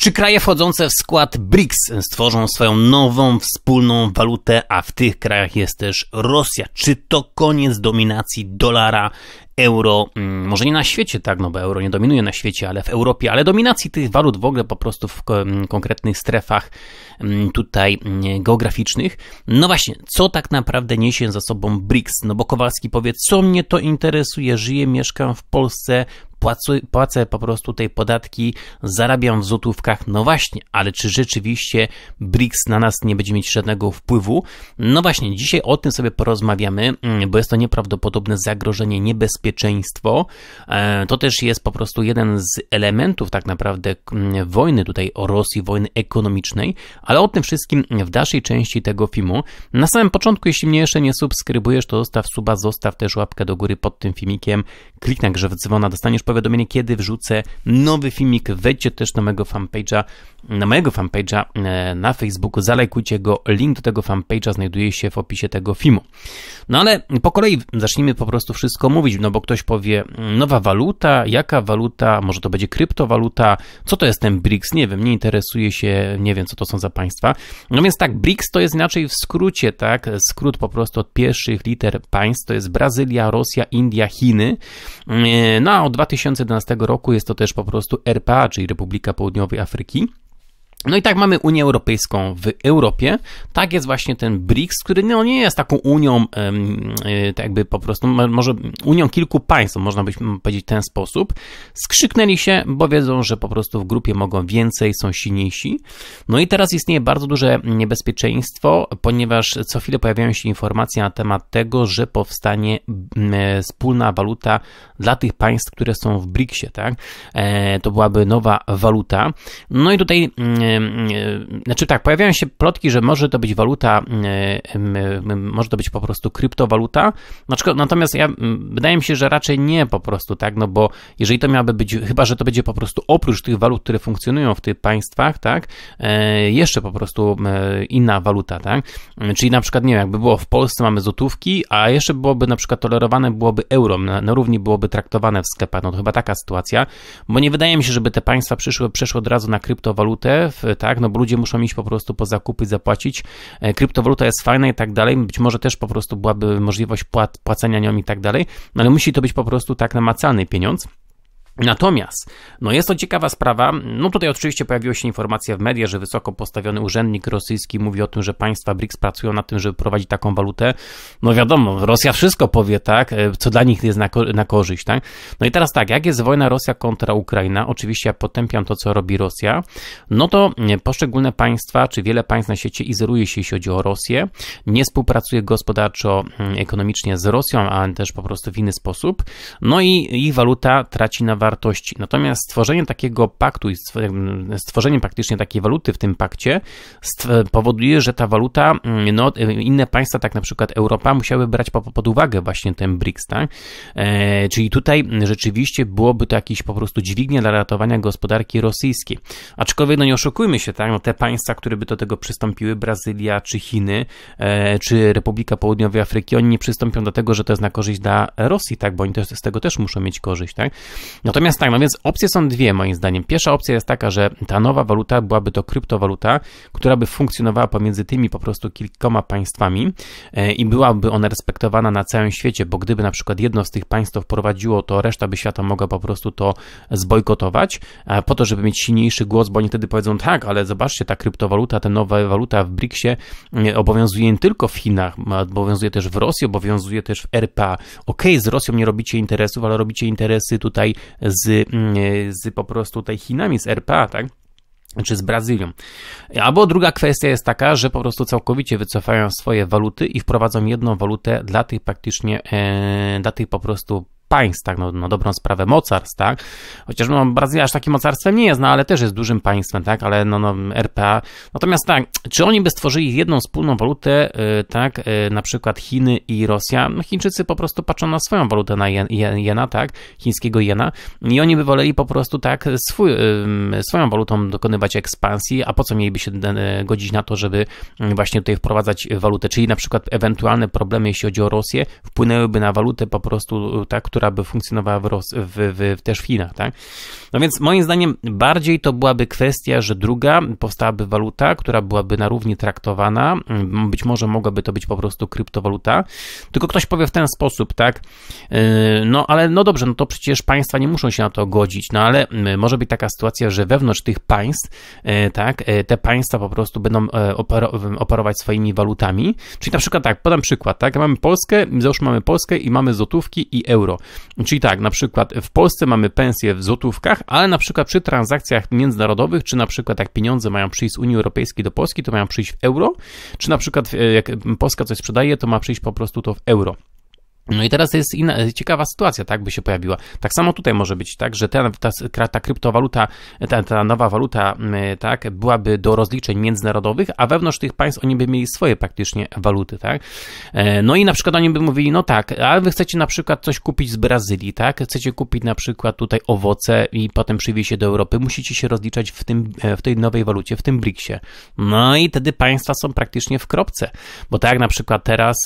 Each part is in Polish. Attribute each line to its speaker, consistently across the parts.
Speaker 1: Czy kraje wchodzące w skład BRICS stworzą swoją nową wspólną walutę, a w tych krajach jest też Rosja? Czy to koniec dominacji dolara, euro? Mm, może nie na świecie, tak, no bo euro nie dominuje na świecie, ale w Europie, ale dominacji tych walut w ogóle po prostu w mm, konkretnych strefach mm, tutaj geograficznych. No właśnie, co tak naprawdę niesie za sobą BRICS? No bo Kowalski powie, co mnie to interesuje, żyję, mieszkam w Polsce, płacę, płacę po prostu tej podatki, zarabiam w złotówkach, no właśnie, ale czy rzeczywiście BRICS na nas nie będzie mieć żadnego wpływu? No właśnie, dzisiaj o tym sobie porozmawiamy, mm, bo jest to nieprawdopodobne zagrożenie, niebezpieczeństwo. E, to też jest po prostu jeden z elementów tak naprawdę mm, wojny tutaj o Rosji, wojny ekonomicznej, ale o tym wszystkim w dalszej części tego filmu. Na samym początku, jeśli mnie jeszcze nie subskrybujesz, to zostaw suba, zostaw też łapkę do góry pod tym filmikiem, klik grze w dzwona, dostaniesz powiadomienie, kiedy wrzucę nowy filmik. Wejdźcie też na mojego fanpage'a, na mojego fanpage'a e, na Facebooku, zalajkujcie go. Link do tego fanpage'a znajduje się w opisie tego filmu. No ale po kolei zacznijmy po prostu wszystko mówić, no bo ktoś powie, mm, nowa waluta, jaka waluta, może to będzie kryptowaluta, co to jest ten BRICS, nie wiem, nie interesuje się, nie wiem, co to są za państwa. No więc tak, BRICS to jest inaczej w skrócie, tak, skrót po prostu od pierwszych liter państw, to jest Brazylia, Rosja, India, Chiny. E, no a od 2000 2011 roku jest to też po prostu RPA, czyli Republika Południowej Afryki. No i tak mamy Unię Europejską w Europie. Tak jest właśnie ten BRICS, który no, nie jest taką unią, tak jakby po prostu, może unią kilku państw, można by powiedzieć w ten sposób. Skrzyknęli się, bo wiedzą, że po prostu w grupie mogą więcej, są silniejsi. No i teraz istnieje bardzo duże niebezpieczeństwo, ponieważ co chwilę pojawiają się informacje na temat tego, że powstanie e, wspólna waluta dla tych państw, które są w BRICSie, tak? E, to byłaby nowa waluta. No i tutaj E, znaczy tak, pojawiają się plotki, że może to być waluta, e, może to być po prostu kryptowaluta. Natomiast ja, wydaje mi się, że raczej nie po prostu, tak, no bo jeżeli to miałaby być, chyba że to będzie po prostu oprócz tych walut, które funkcjonują w tych państwach, tak, e, jeszcze po prostu inna waluta, tak. Czyli na przykład, nie wiem, jakby było w Polsce mamy złotówki, a jeszcze byłoby na przykład tolerowane byłoby euro, na, na równi byłoby traktowane w sklepach, no to chyba taka sytuacja, bo nie wydaje mi się, żeby te państwa przyszły, przeszły od razu na kryptowalutę, tak, no bo ludzie muszą iść po prostu po zakupy, zapłacić. E, Kryptowaluta jest fajna i tak dalej, być może też po prostu byłaby możliwość płat, płacenia nią i tak dalej, no ale musi to być po prostu tak namacalny pieniądz. Natomiast, no jest to ciekawa sprawa, no tutaj oczywiście pojawiła się informacja w mediach, że wysoko postawiony urzędnik rosyjski mówi o tym, że państwa BRICS pracują nad tym, żeby prowadzić taką walutę. No wiadomo, Rosja wszystko powie, tak, e, co dla nich jest na, na korzyść, tak. No i teraz tak, jak jest wojna Rosja kontra Ukraina, oczywiście ja potępiam to, co robi Rosja, no to e, poszczególne państwa, czy wiele państw na świecie izoluje się, jeśli chodzi o Rosję, nie współpracuje gospodarczo, mm, ekonomicznie z Rosją, a też po prostu w inny sposób, no i ich waluta traci na wartości wartości. Natomiast stworzenie takiego paktu i stworzenie praktycznie takiej waluty w tym pakcie powoduje, że ta waluta, mm, no, e, inne państwa, tak na przykład Europa, musiały brać pod uwagę właśnie ten BRICS, tak? E, czyli tutaj rzeczywiście byłoby to jakiś po prostu dźwignia dla ratowania gospodarki rosyjskiej. Aczkolwiek, no nie oszukujmy się, tak? No, te państwa, które by do tego przystąpiły, Brazylia czy Chiny, e, czy Republika Południowej Afryki, oni nie przystąpią do tego, że to jest na korzyść dla Rosji, tak? Bo oni też, z tego też muszą mieć korzyść, tak? Natomiast tak, no więc opcje są dwie moim zdaniem. Pierwsza opcja jest taka, że ta nowa waluta byłaby to kryptowaluta, która by funkcjonowała pomiędzy tymi po prostu kilkoma państwami e, i byłaby ona respektowana na całym świecie, bo gdyby na przykład jedno z tych państw wprowadziło, to reszta by świata mogła po prostu to zbojkotować e, po to, żeby mieć silniejszy głos, bo oni wtedy powiedzą tak, ale zobaczcie, ta kryptowaluta, ta nowa waluta w BRICS-ie e, obowiązuje nie tylko w Chinach, obowiązuje też w Rosji, obowiązuje też w RPA. Okej, okay, z Rosją nie robicie interesów, ale robicie interesy tutaj z, mm, z po prostu tej Chinami, z RPA, tak? czy z Brazylią. Albo druga kwestia jest taka, że po prostu całkowicie wycofają swoje waluty i wprowadzą jedną walutę dla tych praktycznie, e, dla tych po prostu państw, tak, no, no dobrą sprawę mocarstw, tak, chociaż no, Brazylia aż takim mocarstwem nie jest, no ale też jest dużym państwem, tak, ale no, no RPA, natomiast tak, czy oni by stworzyli jedną wspólną walutę, y, tak, y, na przykład Chiny i Rosja, no Chińczycy po prostu patrzą na swoją walutę, na jen, jen, jena, tak, chińskiego jena i oni by woleli po prostu tak swój, y, swoją walutą dokonywać ekspansji, a po co mieliby się godzić na to, żeby właśnie tutaj wprowadzać walutę, czyli na przykład ewentualne problemy, jeśli chodzi o Rosję, wpłynęłyby na walutę po prostu, tak, która która by funkcjonowała w Ros- w, w, też w Chinach, tak? No więc moim zdaniem bardziej to byłaby kwestia, że druga powstałaby waluta, która byłaby na równi traktowana, mm, być może mogłaby to być po prostu kryptowaluta, tylko ktoś powie w ten sposób, tak? Yy, no ale no dobrze, no to przecież państwa nie muszą się na to godzić, no ale yy, może być taka sytuacja, że wewnątrz tych państw, yy, tak, te państwa po prostu będą operować swoimi walutami, czyli na przykład tak, podam przykład, tak, mamy Polskę, załóżmy mamy Polskę i mamy złotówki i euro. Czyli tak, na przykład w Polsce mamy pensje w złotówkach, ale na przykład przy transakcjach międzynarodowych, czy na przykład jak pieniądze mają przyjść z Unii Europejskiej do Polski, to mają przyjść w euro, czy na przykład e, jak Polska coś sprzedaje, to ma przyjść po prostu to w euro. No i teraz jest inna, ciekawa sytuacja, tak by się pojawiła. Tak samo tutaj może być, tak, że ta, ta, ta kryptowaluta, ta, ta nowa waluta, tak, byłaby do rozliczeń międzynarodowych, a wewnątrz tych państw oni by mieli swoje praktycznie waluty, tak. E, no i na przykład oni by mówili, no tak, ale wy chcecie na przykład coś kupić z Brazylii, tak, chcecie kupić na przykład tutaj owoce i potem przywieźć je do Europy, musicie się rozliczać w, tym, e, w tej nowej walucie, w tym BRICSie. No i wtedy państwa są praktycznie w kropce, bo tak na przykład teraz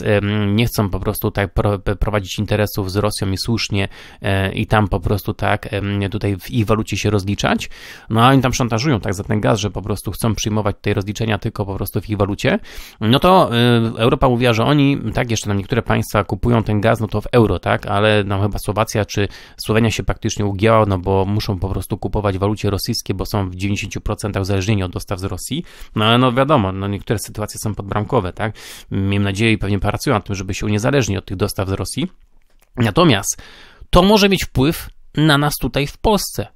Speaker 1: nie chcą po prostu tak prowadzić interesów z Rosją i słusznie e, i tam po prostu tak e, tutaj w ich walucie się rozliczać. No a oni tam szantażują tak za ten gaz, że po prostu chcą przyjmować tutaj rozliczenia tylko po prostu w ich walucie. No to e, Europa mówiła, że oni, tak jeszcze na niektóre państwa kupują ten gaz, no to w euro, tak, ale nam no, chyba Słowacja czy Słowenia się praktycznie ugięła, no bo muszą po prostu kupować walucie rosyjskie, bo są w 90% uzależnieni od dostaw z Rosji. No ale no wiadomo, no niektóre sytuacje są podbramkowe, tak. Miejmy nadzieję i pewnie pracują nad tym, żeby się uniezależnić od tych dostaw z Rosji Rosji. Natomiast to może mieć wpływ na nas tutaj w Polsce,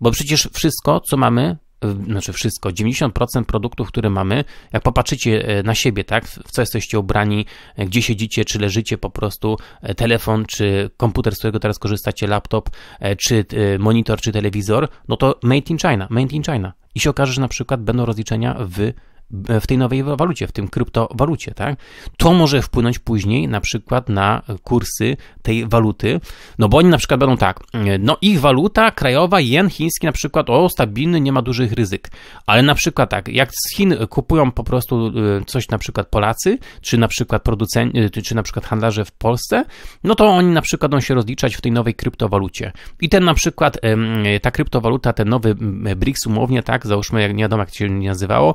Speaker 1: bo przecież wszystko, co mamy, znaczy wszystko, 90% produktów, które mamy, jak popatrzycie e, na siebie, tak, w co jesteście ubrani, e, gdzie siedzicie, czy leżycie po prostu, e, telefon, czy komputer, z którego teraz korzystacie, laptop, czy monitor, czy telewizor, no to made in China, made in China. I się okaże, że na przykład będą rozliczenia w E, w tej nowej walucie, w tym kryptowalucie, tak? To może wpłynąć później na przykład na kursy tej waluty, no bo oni na przykład będą tak, e, no ich waluta krajowa, jen chiński na przykład, o stabilny, nie ma dużych ryzyk, ale na przykład tak, jak z Chin kupują po prostu e, coś na przykład Polacy, czy na przykład producenci, czy na przykład handlarze w Polsce, no to oni na przykład będą się rozliczać w tej nowej kryptowalucie. I ten na przykład, ta kryptowaluta, ten nowy BRICS umownie, tak, załóżmy, jak nie wiadomo jak się nazywało,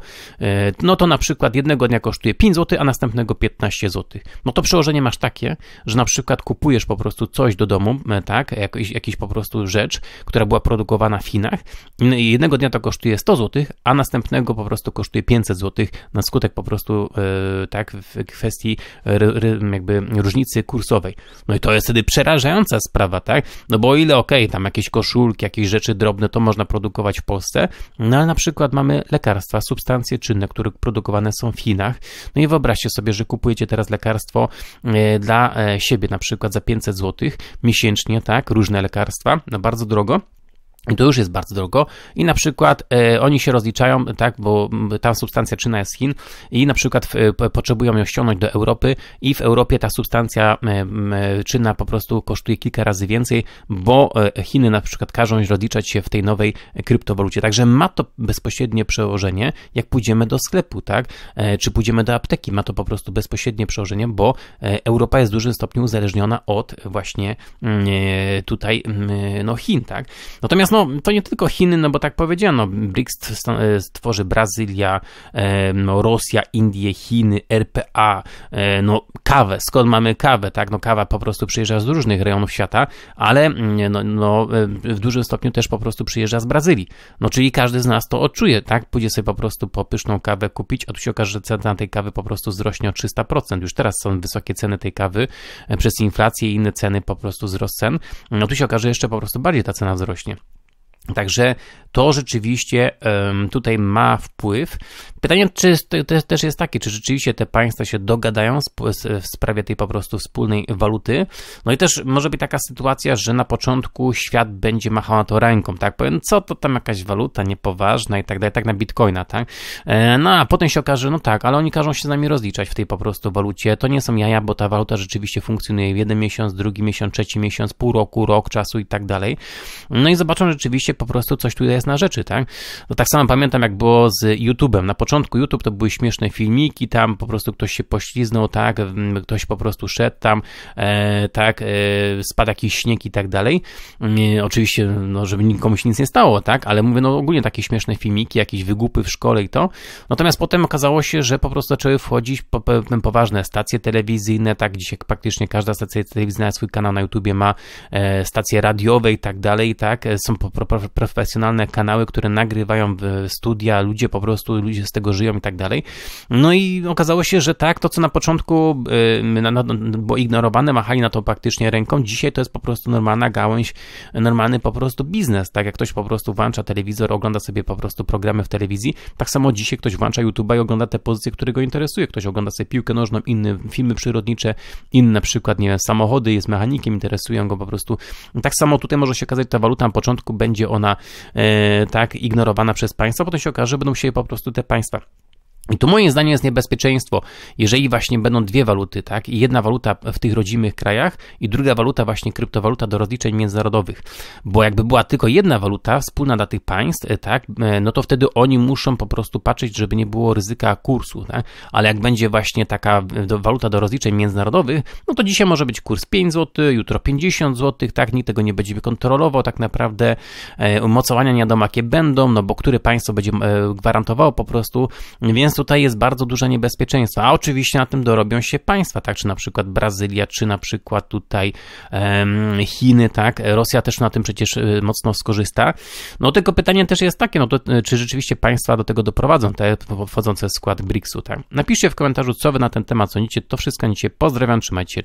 Speaker 1: no to na przykład jednego dnia kosztuje 5 zł, a następnego 15 zł. No to przełożenie masz takie, że na przykład kupujesz po prostu coś do domu, e, tak, jakiś, jakiś po prostu rzecz, która była produkowana w Chinach no i jednego dnia to kosztuje 100 zł, a następnego po prostu kosztuje 500 zł na skutek po prostu, e, tak, w kwestii jakby różnicy kursowej. No i to jest wtedy przerażająca sprawa, tak, no bo o ile okej, okay, tam jakieś koszulki, jakieś rzeczy drobne to można produkować w Polsce, no ale na przykład mamy lekarstwa, substancje czynne, które produkowane są w Chinach. No i wyobraźcie sobie, że kupujecie teraz lekarstwo e, dla e, siebie na przykład za 500 zł miesięcznie, tak, różne lekarstwa, no bardzo drogo. I to już jest bardzo drogo. I na przykład e, oni się rozliczają, tak, bo ta substancja czynna jest z Chin i na przykład e, potrzebują ją ściągnąć do Europy i w Europie ta substancja e, e, czynna po prostu kosztuje kilka razy więcej, bo e, Chiny na przykład każą rozliczać się w tej nowej kryptowalucie. Także ma to bezpośrednie przełożenie, jak pójdziemy do sklepu, tak, e, czy pójdziemy do apteki, ma to po prostu bezpośrednie przełożenie, bo Europa jest w dużym stopniu uzależniona od właśnie mm, tutaj mm, no Chin, tak. Natomiast no, to nie tylko Chiny, no bo tak powiedziano, BRICS e, stworzy Brazylia, e, no, Rosja, Indie, Chiny, RPA, e, no kawę, skąd mamy kawę, tak, no kawa po prostu przyjeżdża z różnych rejonów świata, ale mm, no, no, w dużym stopniu też po prostu przyjeżdża z Brazylii, no czyli każdy z nas to odczuje, tak, pójdzie sobie po prostu po pyszną kawę kupić, a tu się okaże, że cena tej kawy po prostu wzrośnie o 300%, już teraz są wysokie ceny tej kawy przez inflację i inne ceny po prostu wzrost cen, no tu się okaże jeszcze po prostu bardziej ta cena wzrośnie. Także to rzeczywiście tutaj ma wpływ. Pytanie czy też jest takie, czy rzeczywiście te państwa się dogadają w sprawie tej po prostu wspólnej waluty. No i też może być taka sytuacja, że na początku świat będzie machał na to ręką, tak? Powiem, co to tam jakaś waluta niepoważna i tak dalej, tak na bitcoina, tak? E, no a potem się okaże, no tak, ale oni każą się z nami rozliczać w tej po prostu walucie. To nie są jaja, bo ta waluta rzeczywiście funkcjonuje jeden miesiąc, drugi miesiąc, trzeci miesiąc, pół roku, rok czasu i tak dalej. No i zobaczą rzeczywiście, po prostu coś tutaj jest na rzeczy, tak? No tak samo pamiętam, jak było z YouTube'em. Na początku YouTube to były śmieszne filmiki, tam po prostu ktoś się pośliznął, tak? Mm, ktoś po prostu szedł tam, e, tak? E, spadł jakiś śnieg i tak dalej. Mm, e, oczywiście, no, żeby nikomu się nic nie stało, tak? Ale mówię, no ogólnie takie śmieszne filmiki, jakieś wygupy w szkole i to. Natomiast potem okazało się, że po prostu zaczęły wchodzić po, pewne poważne stacje telewizyjne, tak? Dzisiaj praktycznie każda stacja telewizyjna swój kanał na YouTubie ma, e, stacje radiowe i tak dalej, tak? E, są po, po, profesjonalne kanały, które nagrywają w studia, ludzie po prostu, ludzie z tego żyją i tak dalej. No i okazało się, że tak, to co na początku y, było ignorowane, machali na to praktycznie ręką, dzisiaj to jest po prostu normalna gałąź, normalny po prostu biznes, tak jak ktoś po prostu włącza telewizor, ogląda sobie po prostu programy w telewizji, tak samo dzisiaj ktoś włącza YouTube'a i ogląda te pozycje, które go interesuje, ktoś ogląda sobie piłkę nożną, inne filmy przyrodnicze, inne na przykład, nie wiem, samochody, jest mechanikiem, interesują go po prostu. Tak samo tutaj może się okazać, ta waluta na początku będzie ona e, tak ignorowana przez państwa, potem się okaże, że będą się po prostu te państwa i tu moje zdanie jest niebezpieczeństwo, jeżeli właśnie będą dwie waluty, tak? I jedna waluta w tych rodzimych krajach i druga waluta właśnie kryptowaluta do rozliczeń międzynarodowych. Bo jakby była tylko jedna waluta wspólna dla tych państw, e, tak? E, no to wtedy oni muszą po prostu patrzeć, żeby nie było ryzyka kursu, tak? Ale jak będzie właśnie taka e, waluta do rozliczeń międzynarodowych, no to dzisiaj może być kurs 5 zł, jutro 50 zł, tak? Nikt tego nie będzie kontrolował tak naprawdę. Umocowania nie wiadomo jakie będą, no bo które państwo będzie gwarantowało po prostu, więc tutaj jest bardzo duże niebezpieczeństwo. A oczywiście na tym dorobią się państwa, tak, czy na przykład Brazylia, czy na przykład tutaj um, Chiny, tak. Rosja też na tym przecież y, mocno skorzysta. No tylko pytanie też jest takie, no to y, czy rzeczywiście państwa do tego doprowadzą, te wchodzące w skład BRICS-u, tak. Napiszcie w komentarzu, co wy na ten temat sądzicie. To wszystko, nic się pozdrawiam, trzymajcie się.